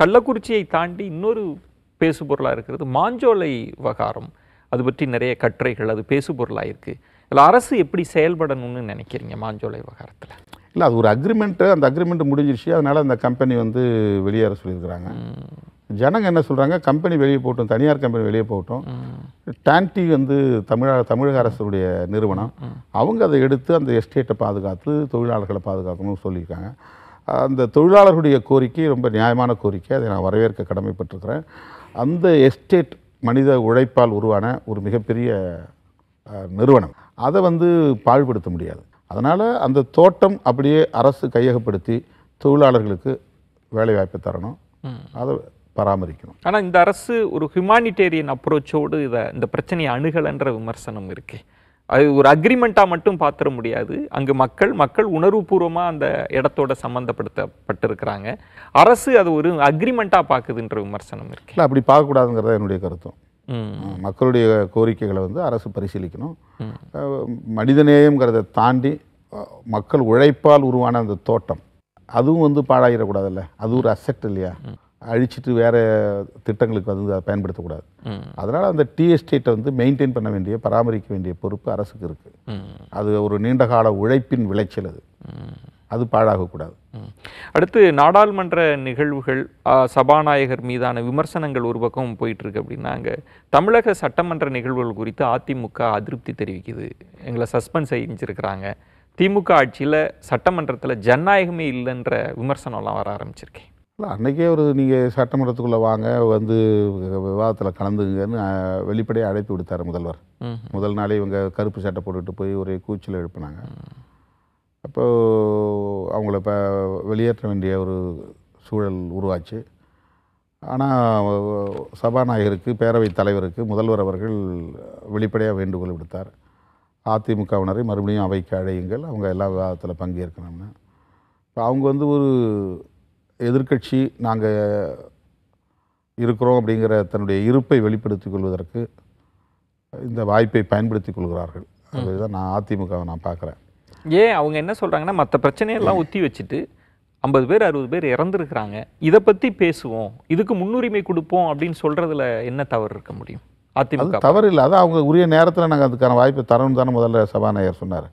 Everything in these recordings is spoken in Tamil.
கள்ளக்குறிச்சியை தாண்டி இன்னொரு பேசுபொருளாக இருக்கிறது மாஞ்சோலை விவகாரம் அது பற்றி நிறைய கட்டுரைகள் அது பேசு பொருளாக இருக்குது இல்லை அரசு எப்படி செயல்படணும்னு நினைக்கிறீங்க மாஞ்சோலை விவகாரத்தில் இல்லை அது ஒரு அக்ரிமெண்ட்டு அந்த அக்ரிமெண்ட் முடிஞ்சிருச்சு அதனால் அந்த கம்பெனி வந்து வெளியேற சொல்லியிருக்கிறாங்க ஜனங்க என்ன சொல்கிறாங்க கம்பெனி வெளியே போட்டோம் தனியார் கம்பெனி வெளியே போட்டோம் டான்டி வந்து தமிழக தமிழக அரசுடைய நிறுவனம் அவங்க அதை எடுத்து அந்த எஸ்டேட்டை பாதுகாத்து தொழிலாளர்களை பாதுகாக்கணும்னு சொல்லியிருக்காங்க அந்த தொழிலாளர்களுடைய கோரிக்கை ரொம்ப நியாயமான கோரிக்கை அதை நான் வரவேற்க கடமைப்பட்டிருக்கிறேன் அந்த எஸ்டேட் மனித உழைப்பால் உருவான ஒரு மிகப்பெரிய நிறுவனம் அதை வந்து பாழ்படுத்த முடியாது அதனால் அந்த தோட்டம் அப்படியே அரசு கையகப்படுத்தி தொழிலாளர்களுக்கு வேலைவாய்ப்பை தரணும் அதை பராமரிக்கணும் ஆனால் இந்த அரசு ஒரு ஹியூமானிட்டேரியன் அப்ரோச்சோடு இதை இந்த பிரச்சனையை அணுகலைன்ற விமர்சனம் இருக்குது அது ஒரு அக்ரிமெண்ட்டாக மட்டும் பார்த்துட முடியாது அங்கு மக்கள் மக்கள் உணர்வுபூர்வமாக அந்த இடத்தோட சம்மந்தப்படுத்தப்பட்டிருக்கிறாங்க அரசு அது ஒரு அக்ரிமெண்ட்டாக பார்க்குதுன்ற விமர்சனம் இருக்கு இல்லை அப்படி பார்க்கக்கூடாதுங்கிறத என்னுடைய கருத்தும் மக்களுடைய கோரிக்கைகளை வந்து அரசு பரிசீலிக்கணும் மனிதநேயங்கிறத தாண்டி மக்கள் உழைப்பால் உருவான அந்த தோட்டம் அதுவும் வந்து பாழாகிடக்கூடாதுல்ல அது ஒரு அசெட் இல்லையா அழிச்சிட்டு வேறு திட்டங்களுக்கு வந்து அதை பயன்படுத்தக்கூடாது அதனால் அந்த டீ எஸ்டேட்டை வந்து மெயின்டைன் பண்ண வேண்டிய பராமரிக்க வேண்டிய பொறுப்பு அரசுக்கு இருக்குது அது ஒரு நீண்டகால உழைப்பின் விளைச்சல் அது அது பாழாகக்கூடாது அடுத்து நாடாளுமன்ற நிகழ்வுகள் சபாநாயகர் மீதான விமர்சனங்கள் ஒரு பக்கம் போயிட்டு இருக்கு அப்படின்னா அங்கே தமிழக சட்டமன்ற நிகழ்வுகள் குறித்து அதிமுக அதிருப்தி தெரிவிக்குது எங்களை சஸ்பெண்ட் செஞ்சுருக்கிறாங்க திமுக ஆட்சியில் சட்டமன்றத்தில் ஜனநாயகமே இல்லைன்ற விமர்சனம்லாம் வர ஆரம்பிச்சிருக்கேன் இல்லை அன்றைக்கே ஒரு நீங்கள் சட்டமன்றத்துக்குள்ளே வாங்க வந்து விவாதத்தில் கலந்துங்கன்னு வெளிப்படையாக அழைப்பு விடுத்தார் முதல்வர் முதல் நாளே இவங்க கருப்பு சட்டை போட்டுட்டு போய் ஒரே கூச்சல் எழுப்பினாங்க அப்போது அவங்கள இப்போ வெளியேற்ற வேண்டிய ஒரு சூழல் உருவாச்சு ஆனால் சபாநாயகருக்கு பேரவைத் தலைவருக்கு முதல்வர் அவர்கள் வெளிப்படையாக வேண்டுகோள் விடுத்தார் அதிமுகவினரை மறுபடியும் அவைக்கு அழையுங்கள் அவங்க எல்லா விவாதத்தில் பங்கேற்கணும்னு இப்போ அவங்க வந்து ஒரு எதிர்கட்சி நாங்கள் இருக்கிறோம் அப்படிங்கிற தன்னுடைய இருப்பை வெளிப்படுத்திக் கொள்வதற்கு இந்த வாய்ப்பை பயன்படுத்தி கொள்கிறார்கள் அதுதான் நான் அதிமுகவை நான் பார்க்குறேன் ஏன் அவங்க என்ன சொல்கிறாங்கன்னா மற்ற பிரச்சனையெல்லாம் ஒத்தி வச்சுட்டு ஐம்பது பேர் அறுபது பேர் இறந்துருக்கிறாங்க இதை பற்றி பேசுவோம் இதுக்கு முன்னுரிமை கொடுப்போம் அப்படின்னு சொல்கிறதுல என்ன தவறு இருக்க முடியும் அதிமுக தவறு இல்லை அதான் அவங்க உரிய நேரத்தில் நாங்கள் அதுக்கான வாய்ப்பை தரணும் தானே முதல்ல சபாநாயகர் சொன்னார்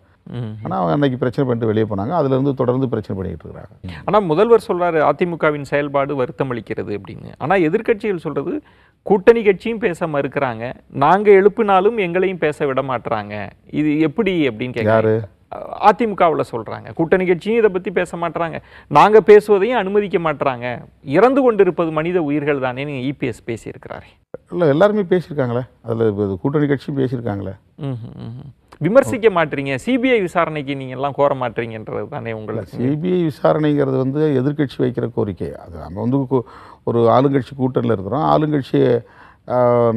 ஆனால் அவங்க அன்றைக்கி பிரச்சனை பண்ணிட்டு வெளியே போனாங்க அதுலேருந்து தொடர்ந்து பிரச்சனை பண்ணிகிட்டு இருக்கிறாங்க ஆனால் முதல்வர் சொல்கிறாரு அதிமுகவின் செயல்பாடு வருத்தம் அளிக்கிறது அப்படின்னு ஆனால் எதிர்கட்சிகள் சொல்கிறது கூட்டணி கட்சியும் பேச மறுக்கிறாங்க நாங்கள் எழுப்பினாலும் எங்களையும் பேச விட மாட்டுறாங்க இது எப்படி அப்படின்னு கேட்குறாரு அதிமுகவில் சொல்கிறாங்க கூட்டணி கட்சியும் இதை பற்றி பேச மாட்டுறாங்க நாங்கள் பேசுவதையும் அனுமதிக்க மாட்டுறாங்க இறந்து கொண்டிருப்பது மனித உயிர்கள் தானே நீங்கள் இபிஎஸ் e பேசியிருக்கிறாரே இல்லை எல்லாருமே பேசியிருக்காங்களே அதில் கூட்டணி கட்சியும் பேசியிருக்காங்களே விமர்சிக்க மாட்டீங்க சிபிஐ விசாரணைக்கு நீங்கள் எல்லாம் கோர மாட்டீங்கன்றது தானே உங்களை சிபிஐ விசாரணைங்கிறது வந்து எதிர்கட்சி வைக்கிற கோரிக்கை அது நம்ம வந்து ஒரு ஆளுங்கட்சி கூட்டணியில் இருக்கிறோம் ஆளுங்கட்சியை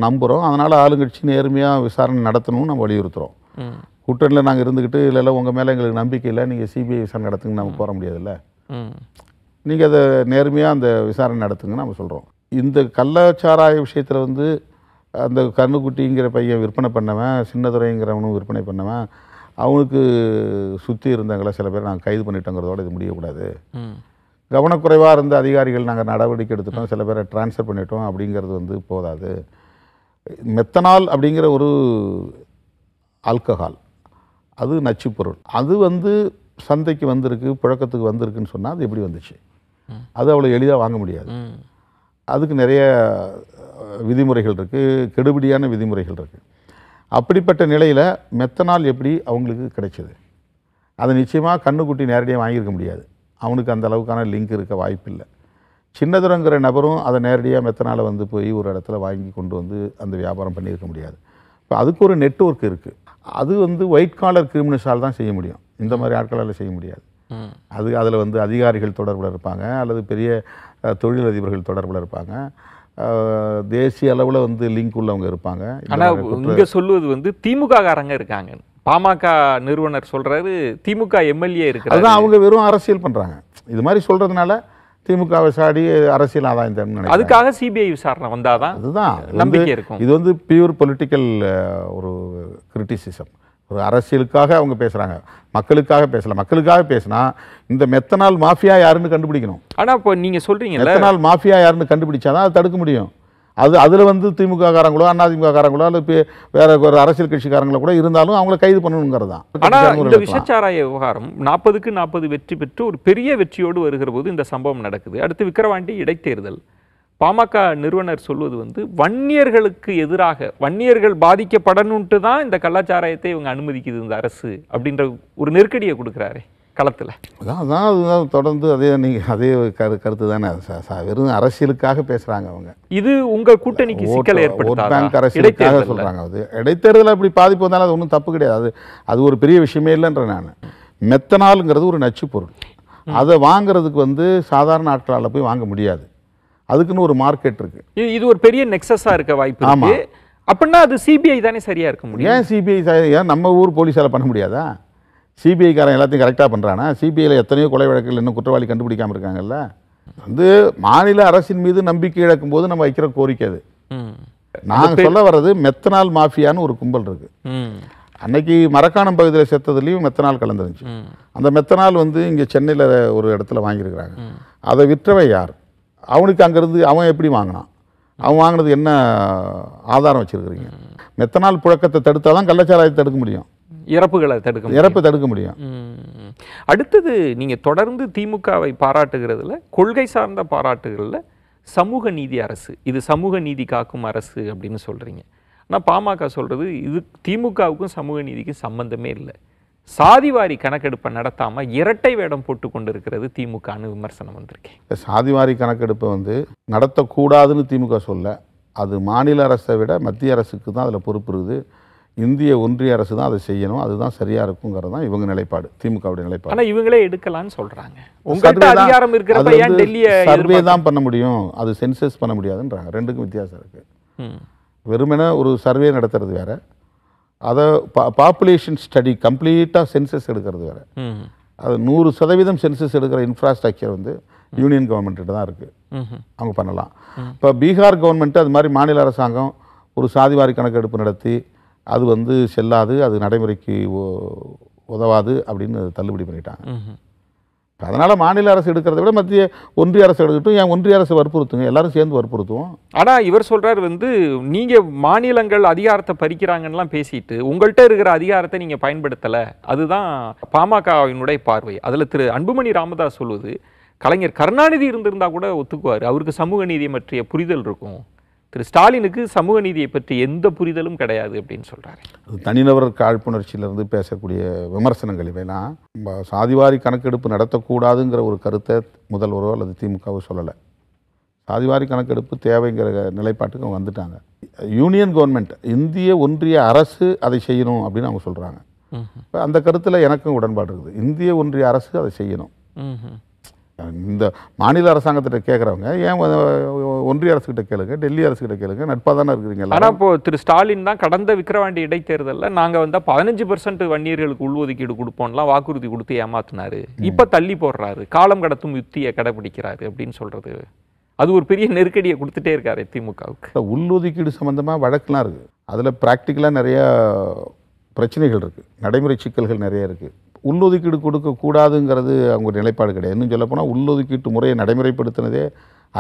நம்புகிறோம் அதனால் ஆளுங்கட்சி நேர்மையாக விசாரணை நடத்தணும்னு நம்ம வலியுறுத்துகிறோம் குட்டனில் நாங்கள் இருந்துக்கிட்டு இல்லைல்ல உங்கள் மேலே எங்களுக்கு நம்பிக்கை இல்லை நீங்கள் சிபிஐ விசாரணை நடத்துங்க நம்ம போக முடியாதுல்ல நீங்கள் அதை நேர்மையாக அந்த விசாரணை நடத்துங்கன்னு நம்ம சொல்கிறோம் இந்த கள்ளச்சாராய விஷயத்தில் வந்து அந்த கண்ணுக்குட்டிங்கிற பையன் விற்பனை பண்ணவன் சின்னதுரைங்கிறவனும் விற்பனை பண்ணவன் அவனுக்கு சுற்றி இருந்தவங்களை சில பேர் நாங்கள் கைது பண்ணிட்டோங்கிறதோட இது முடியக்கூடாது கவனக்குறைவாக இருந்த அதிகாரிகள் நாங்கள் நடவடிக்கை எடுத்துட்டோம் சில பேரை டிரான்ஸ்ஃபர் பண்ணிட்டோம் அப்படிங்கிறது வந்து போதாது மெத்தனால் அப்படிங்கிற ஒரு ஆல்கஹால் அது நச்சு பொருள் அது வந்து சந்தைக்கு வந்திருக்கு புழக்கத்துக்கு வந்திருக்குன்னு சொன்னால் அது எப்படி வந்துச்சு அது அவ்வளோ எளிதாக வாங்க முடியாது அதுக்கு நிறைய விதிமுறைகள் இருக்குது கெடுபிடியான விதிமுறைகள் இருக்குது அப்படிப்பட்ட நிலையில் மெத்தனால் எப்படி அவங்களுக்கு கிடைச்சிது அதை நிச்சயமாக கண்ணுக்குட்டி நேரடியாக வாங்கியிருக்க முடியாது அவனுக்கு அந்த அளவுக்கான லிங்க் இருக்க வாய்ப்பில்லை சின்னதுரங்கிற நபரும் அதை நேரடியாக மெத்தனால் வந்து போய் ஒரு இடத்துல வாங்கி கொண்டு வந்து அந்த வியாபாரம் பண்ணியிருக்க முடியாது இப்போ அதுக்கு ஒரு நெட்ஒர்க் இருக்குது அது வந்து ஒயிட் காலர் கிரிமினல்ஸால் தான் செய்ய முடியும் இந்த மாதிரி ஆட்களால் செய்ய முடியாது அது அதில் வந்து அதிகாரிகள் தொடர்பில் இருப்பாங்க அல்லது பெரிய தொழிலதிபர்கள் தொடர்பில் இருப்பாங்க தேசிய அளவில் வந்து லிங்க் உள்ளவங்க இருப்பாங்க ஆனால் இங்கே சொல்லுவது வந்து திமுக காரங்க இருக்காங்க பாமக நிறுவனர் சொல்கிறாரு திமுக எம்எல்ஏ இருக்கு அதுதான் அவங்க வெறும் அரசியல் பண்ணுறாங்க இது மாதிரி சொல்கிறதுனால திமுக விசாரி அரசியல் ஆதாயம் தேடணும் அதுக்காக சிபிஐ விசாரணை வந்தாதான் அதுதான் நம்பிக்கை இருக்கும் இது வந்து பியூர் பொலிட்டிக்கல் ஒரு கிரிட்டிசிசம் ஒரு அரசியலுக்காக அவங்க பேசுகிறாங்க மக்களுக்காக பேசல மக்களுக்காக பேசினா இந்த மெத்தனால் மாஃபியா யாருன்னு கண்டுபிடிக்கணும் ஆனால் இப்போ நீங்கள் சொல்கிறீங்க மெத்தனால் மாஃபியா யாருன்னு கண்டுபிடிச்சாதான் அதை தடுக்க முடியும் அது அதில் வந்து திமுக காரங்களோ அதிமுக காரங்களோ அல்லது வேற ஒரு அரசியல் கட்சிக்காரங்களோ கூட இருந்தாலும் அவங்கள கைது பண்ணணுங்கிறது தான் இந்த விஷச்சாராய விவகாரம் நாற்பதுக்கு நாற்பது வெற்றி பெற்று ஒரு பெரிய வெற்றியோடு வருகிற போது இந்த சம்பவம் நடக்குது அடுத்து விக்கிரவாண்டி இடைத்தேர்தல் பாமக நிறுவனர் சொல்வது வந்து வன்னியர்களுக்கு எதிராக வன்னியர்கள் பாதிக்கப்படணுன்ட்டு தான் இந்த கலாச்சாரத்தை இவங்க அனுமதிக்குது இந்த அரசு அப்படின்ற ஒரு நெருக்கடியை கொடுக்குறாரு களத்தில் அதான் அதான் அதுதான் தொடர்ந்து அதே நீங்கள் அதே கரு கருத்து தானே வெறும் அரசியலுக்காக பேசுகிறாங்க அவங்க இது உங்கள் கூட்டணிக்கு சிக்கல் ஏற்படுத்தாங்க அரசியலுக்காக சொல்கிறாங்க அது இடைத்தேர்தல் அப்படி பாதிப்பு வந்தாலும் அது ஒன்றும் தப்பு கிடையாது அது ஒரு பெரிய விஷயமே இல்லைன்ற நான் மெத்தனாலுங்கிறது ஒரு நச்சு பொருள் அதை வாங்குறதுக்கு வந்து சாதாரண ஆட்களால் போய் வாங்க முடியாது அதுக்குன்னு ஒரு மார்க்கெட் இருக்குது இது ஒரு பெரிய நெக்ஸஸாக இருக்க வாய்ப்பு ஆமாம் அப்படின்னா அது சிபிஐ தானே சரியாக இருக்க முடியும் ஏன் சிபிஐ ஏன் நம்ம ஊர் போலீஸால் பண்ண முடியாதா காரன் எல்லாத்தையும் கரெக்டாக பண்ணுறானா சிபிஐயில் எத்தனையோ கொலை வழக்குகள் இன்னும் குற்றவாளி கண்டுபிடிக்காமல் இருக்காங்கல்ல வந்து மாநில அரசின் மீது நம்பிக்கை இழக்கும் போது நம்ம வைக்கிற கோரிக்கை அது நாங்கள் சொல்ல வர்றது மெத்தனால் மாஃபியான்னு ஒரு கும்பல் இருக்கு அன்னைக்கு மரக்காணம் பகுதியில் செத்ததுலேயும் மெத்தனால் கலந்துருந்துச்சு அந்த மெத்தனால் வந்து இங்கே சென்னையில் ஒரு இடத்துல வாங்கியிருக்கிறாங்க அதை விற்றவன் யார் அவனுக்கு அங்கேருந்து அவன் எப்படி வாங்கினான் அவன் வாங்கினது என்ன ஆதாரம் வச்சுருக்கிறீங்க மெத்தனால் புழக்கத்தை தடுத்தால் தான் கள்ளச்சாராயத்தை தடுக்க முடியும் இறப்புகளை தடுக்க இறப்பு தடுக்க முடியும் அடுத்தது நீங்கள் தொடர்ந்து திமுகவை பாராட்டுகிறதுல கொள்கை சார்ந்த பாராட்டுகளில் சமூக நீதி அரசு இது சமூக நீதி காக்கும் அரசு அப்படின்னு சொல்கிறீங்க ஆனால் பாமக சொல்கிறது இது திமுகவுக்கும் சமூக நீதிக்கும் சம்பந்தமே இல்லை சாதிவாரி கணக்கெடுப்பை நடத்தாமல் இரட்டை வேடம் போட்டு கொண்டு இருக்கிறது திமுகனு விமர்சனம் வந்திருக்கேன் சாதிவாரி கணக்கெடுப்பை வந்து நடத்தக்கூடாதுன்னு திமுக சொல்ல அது மாநில அரசை விட மத்திய அரசுக்கு தான் அதில் பொறுப்பு இருக்குது இந்திய ஒன்றிய அரசு தான் அதை செய்யணும் அதுதான் சரியாக இருக்குங்கிறது தான் இவங்க நிலைப்பாடு திமுகவுடைய நிலைப்பாடு ஆனால் இவங்களே எடுக்கலாம்னு சொல்கிறாங்க அதிகாரம் சர்வே தான் பண்ண முடியும் அது சென்சஸ் பண்ண முடியாதுன்றாங்க ரெண்டுக்கும் வித்தியாசம் இருக்குது வெறுமனே ஒரு சர்வே நடத்துறது வேற அதை பா பாப்புலேஷன் ஸ்டடி கம்ப்ளீட்டாக சென்சஸ் எடுக்கிறது வேற அது நூறு சதவீதம் சென்சஸ் எடுக்கிற இன்ஃப்ராஸ்ட்ரக்சர் வந்து யூனியன் கவர்மெண்ட்டு தான் இருக்குது அவங்க பண்ணலாம் இப்போ பீகார் கவர்மெண்ட்டு அது மாதிரி மாநில அரசாங்கம் ஒரு சாதிவாரி கணக்கெடுப்பு நடத்தி அது வந்து செல்லாது அது நடைமுறைக்கு உதவாது அப்படின்னு தள்ளுபடி பண்ணிட்டாங்க அதனால் மாநில அரசு எடுக்கிறத விட மத்திய ஒன்றிய அரசு எடுக்கட்டும் ஏன் ஒன்றிய அரசு வற்புறுத்துங்க எல்லாரும் சேர்ந்து வற்புறுத்துவோம் ஆனால் இவர் சொல்கிறார் வந்து நீங்கள் மாநிலங்கள் அதிகாரத்தை பறிக்கிறாங்கலாம் பேசிட்டு உங்கள்கிட்ட இருக்கிற அதிகாரத்தை நீங்கள் பயன்படுத்தலை அதுதான் பாமகவினுடைய பார்வை அதில் திரு அன்புமணி ராமதாஸ் சொல்வது கலைஞர் கருணாநிதி இருந்திருந்தா கூட ஒத்துக்குவார் அவருக்கு சமூக நீதி பற்றிய புரிதல் இருக்கும் திரு ஸ்டாலினுக்கு சமூக நீதியை பற்றி எந்த புரிதலும் கிடையாது அப்படின்னு சொல்கிறாரு தனிநபர் காழ்ப்புணர்ச்சியிலிருந்து பேசக்கூடிய விமர்சனங்கள் இவைலாம் சாதிவாரி கணக்கெடுப்பு நடத்தக்கூடாதுங்கிற ஒரு கருத்தை முதல்வரோ அல்லது திமுகவோ சொல்லலை சாதிவாரி கணக்கெடுப்பு தேவைங்கிற நிலைப்பாட்டுக்கு அவங்க வந்துட்டாங்க யூனியன் கவர்மெண்ட் இந்திய ஒன்றிய அரசு அதை செய்யணும் அப்படின்னு அவங்க சொல்கிறாங்க அந்த கருத்தில் எனக்கும் உடன்பாடு இருக்குது இந்திய ஒன்றிய அரசு அதை செய்யணும் இந்த மாநில அரசாங்கத்திட்ட கேட்குறவங்க ஏன் ஒன்றிய அரசுகிட்ட கேளுங்க டெல்லி அரசுக்கிட்ட கேளுங்க நட்பாக தானே இருக்கிறீங்க ஆனால் இப்போ திரு ஸ்டாலின் தான் கடந்த விக்கிரவாண்டி இடைத்தேர்தலில் நாங்கள் வந்து பதினஞ்சு பர்சன்ட் வன்னியர்களுக்கு உள்ஒதுக்கீடு கொடுப்போம்லாம் வாக்குறுதி கொடுத்து ஏமாத்தினாரு இப்போ தள்ளி போடுறாரு காலம் கடத்தும் யுத்தியை கடைபிடிக்கிறாரு அப்படின்னு சொல்கிறது அது ஒரு பெரிய நெருக்கடியை கொடுத்துட்டே இருக்காரு திமுகவுக்கு உள்ஒதுக்கீடு சம்மந்தமாக வழக்கெலாம் இருக்குது அதில் ப்ராக்டிக்கலாக நிறையா பிரச்சனைகள் இருக்குது நடைமுறை சிக்கல்கள் நிறைய இருக்குது உள்ளொதுக்கீடு கொடுக்கக்கூடாதுங்கிறது அவங்க நிலைப்பாடு கிடையாது இன்னும் சொல்லப்போனால் உள்ளொதுக்கீட்டு முறையை நடைமுறைப்படுத்தினதே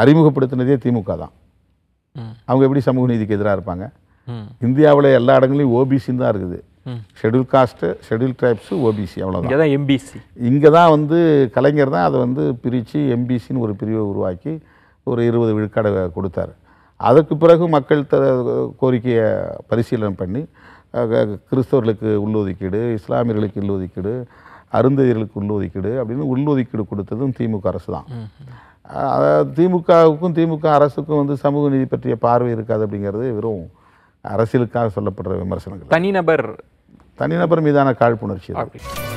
அறிமுகப்படுத்தினதே திமுக தான் அவங்க எப்படி சமூக நீதிக்கு எதிராக இருப்பாங்க இந்தியாவில் எல்லா இடங்களையும் ஓபிசின்னு தான் இருக்குது schedule caste schedule tribes OBC அவ்வளோதான் தான் எம்பிசி இங்கே தான் வந்து கலைஞர் தான் அதை வந்து பிரித்து எம்பிசின்னு ஒரு பிரிவை உருவாக்கி ஒரு இருபது விழுக்காடை கொடுத்தார் அதற்கு பிறகு மக்கள் த கோரிக்கையை பரிசீலனை பண்ணி கிறிஸ்தவர்களுக்கு உள்ளொதுக்கீடு இஸ்லாமியர்களுக்கு உள்ளொதுக்கீடு அருந்தையர்களுக்கு உள்ளொதுக்கீடு அப்படின்னு உள்ளொதுக்கீடு கொடுத்ததும் திமுக அரசு தான் திமுகவுக்கும் திமுக அரசுக்கும் வந்து சமூக நீதி பற்றிய பார்வை இருக்காது அப்படிங்கிறது வெறும் அரசியலுக்காக சொல்லப்படுற விமர்சனங்கள் தனிநபர் தனிநபர் மீதான காழ்ப்புணர்ச்சி